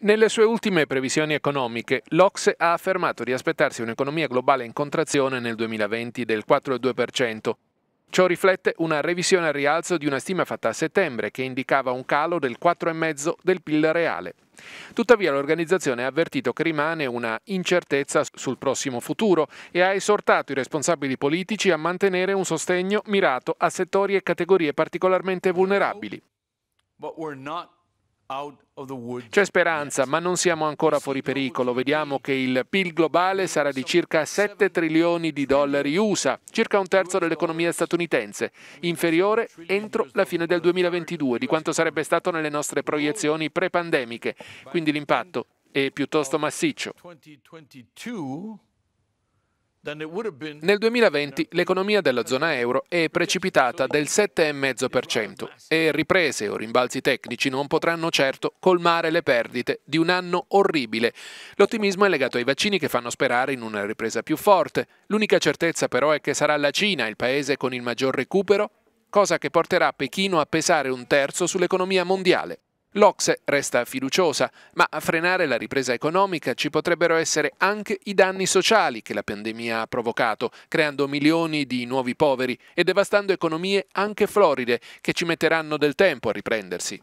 Nelle sue ultime previsioni economiche, l'Ocse ha affermato di aspettarsi un'economia globale in contrazione nel 2020 del 4,2%. Ciò riflette una revisione al rialzo di una stima fatta a settembre che indicava un calo del 4,5% del PIL reale. Tuttavia l'organizzazione ha avvertito che rimane una incertezza sul prossimo futuro e ha esortato i responsabili politici a mantenere un sostegno mirato a settori e categorie particolarmente vulnerabili. But we're not c'è speranza, ma non siamo ancora fuori pericolo. Vediamo che il PIL globale sarà di circa 7 trilioni di dollari USA, circa un terzo dell'economia statunitense, inferiore entro la fine del 2022 di quanto sarebbe stato nelle nostre proiezioni pre-pandemiche. Quindi l'impatto è piuttosto massiccio. Nel 2020 l'economia della zona euro è precipitata del 7,5% e riprese o rimbalzi tecnici non potranno certo colmare le perdite di un anno orribile. L'ottimismo è legato ai vaccini che fanno sperare in una ripresa più forte. L'unica certezza però è che sarà la Cina il paese con il maggior recupero, cosa che porterà Pechino a pesare un terzo sull'economia mondiale. L'Ocse resta fiduciosa, ma a frenare la ripresa economica ci potrebbero essere anche i danni sociali che la pandemia ha provocato, creando milioni di nuovi poveri e devastando economie anche floride che ci metteranno del tempo a riprendersi.